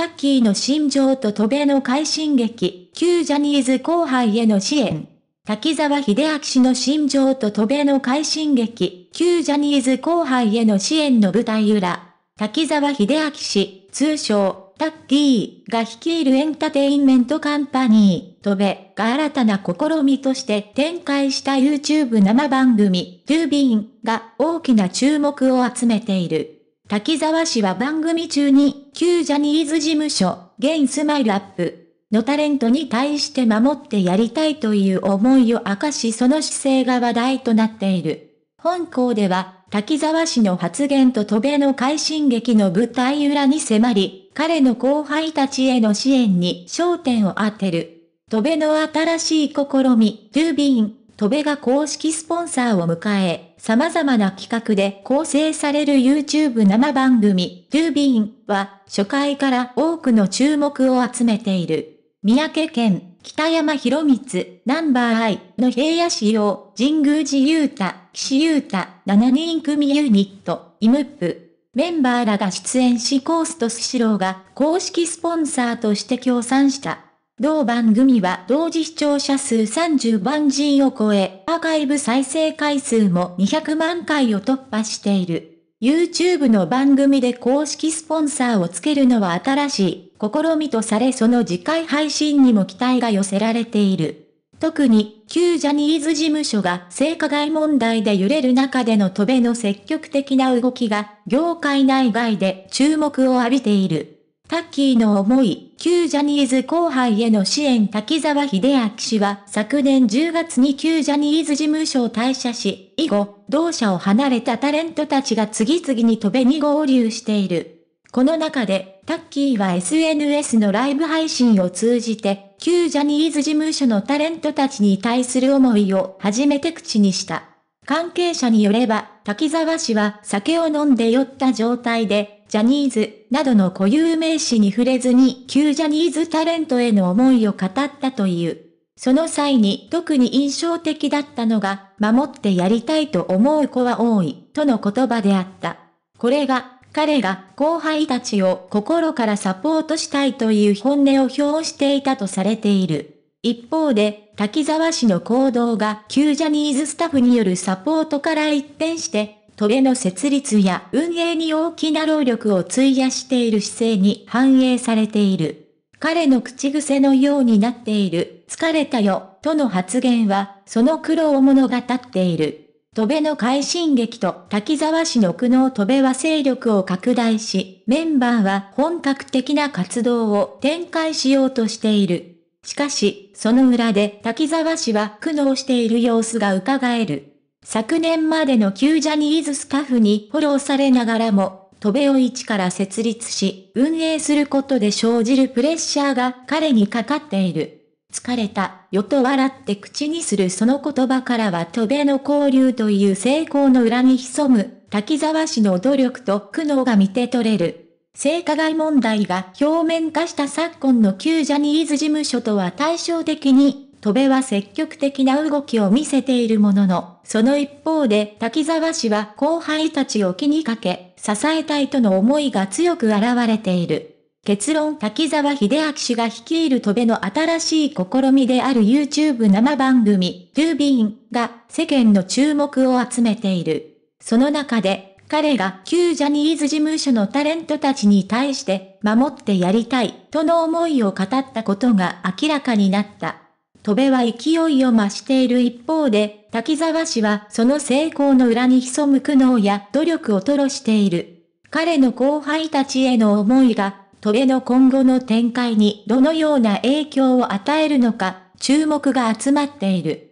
タッキーの心情と戸辺の快進撃、旧ジャニーズ後輩への支援。滝沢秀明氏の心情と戸辺の快進撃、旧ジャニーズ後輩への支援の舞台裏。滝沢秀明氏、通称、タッキーが率いるエンターテインメントカンパニー、戸米が新たな試みとして展開した YouTube 生番組、トゥービーンが大きな注目を集めている。滝沢氏は番組中に、旧ジャニーズ事務所、現スマイルアップのタレントに対して守ってやりたいという思いを明かしその姿勢が話題となっている。本校では、滝沢氏の発言と渡米の快進撃の舞台裏に迫り、彼の後輩たちへの支援に焦点を当てる。渡米の新しい試み、ドゥービーン。戸部が公式スポンサーを迎え、様々な企画で構成される YouTube 生番組、トゥービーンは、初回から多くの注目を集めている。三宅県、北山博光、ナンバーアイの平野市用、神宮寺雄太、岸雄太、7人組ユニット、イムップ。メンバーらが出演しコースとスシローが公式スポンサーとして協賛した。同番組は同時視聴者数30万人を超え、アーカイブ再生回数も200万回を突破している。YouTube の番組で公式スポンサーをつけるのは新しい試みとされその次回配信にも期待が寄せられている。特に、旧ジャニーズ事務所が性加害問題で揺れる中での戸べの積極的な動きが、業界内外で注目を浴びている。タッキーの思い、旧ジャニーズ後輩への支援滝沢秀明氏は昨年10月に旧ジャニーズ事務所を退社し、以後、同社を離れたタレントたちが次々に飛べに合流している。この中で、タッキーは SNS のライブ配信を通じて、旧ジャニーズ事務所のタレントたちに対する思いを初めて口にした。関係者によれば、滝沢氏は酒を飲んで酔った状態で、ジャニーズなどの固有名詞に触れずに旧ジャニーズタレントへの思いを語ったという。その際に特に印象的だったのが、守ってやりたいと思う子は多い、との言葉であった。これが、彼が後輩たちを心からサポートしたいという本音を表していたとされている。一方で、滝沢氏の行動が旧ジャニーズスタッフによるサポートから一転して、トベの設立や運営に大きな労力を費やしている姿勢に反映されている。彼の口癖のようになっている、疲れたよ、との発言は、その苦労を物語っている。戸ベの快進撃と滝沢氏の苦悩トベは勢力を拡大し、メンバーは本格的な活動を展開しようとしている。しかし、その裏で滝沢氏は苦悩している様子が伺える。昨年までの旧ジャニーズスタッフにフォローされながらも、戸部を一から設立し、運営することで生じるプレッシャーが彼にかかっている。疲れた、よと笑って口にするその言葉からは戸部の交流という成功の裏に潜む、滝沢氏の努力と苦悩が見て取れる。性加害問題が表面化した昨今の旧ジャニーズ事務所とは対照的に、戸部は積極的な動きを見せているものの、その一方で滝沢氏は後輩たちを気にかけ、支えたいとの思いが強く現れている。結論滝沢秀明氏が率いる戸部の新しい試みである YouTube 生番組、トゥービーンが世間の注目を集めている。その中で、彼が旧ジャニーズ事務所のタレントたちに対して、守ってやりたいとの思いを語ったことが明らかになった。戸部は勢いを増している一方で、滝沢氏はその成功の裏に潜む苦悩や努力を吐露している。彼の後輩たちへの思いが、戸部の今後の展開にどのような影響を与えるのか、注目が集まっている。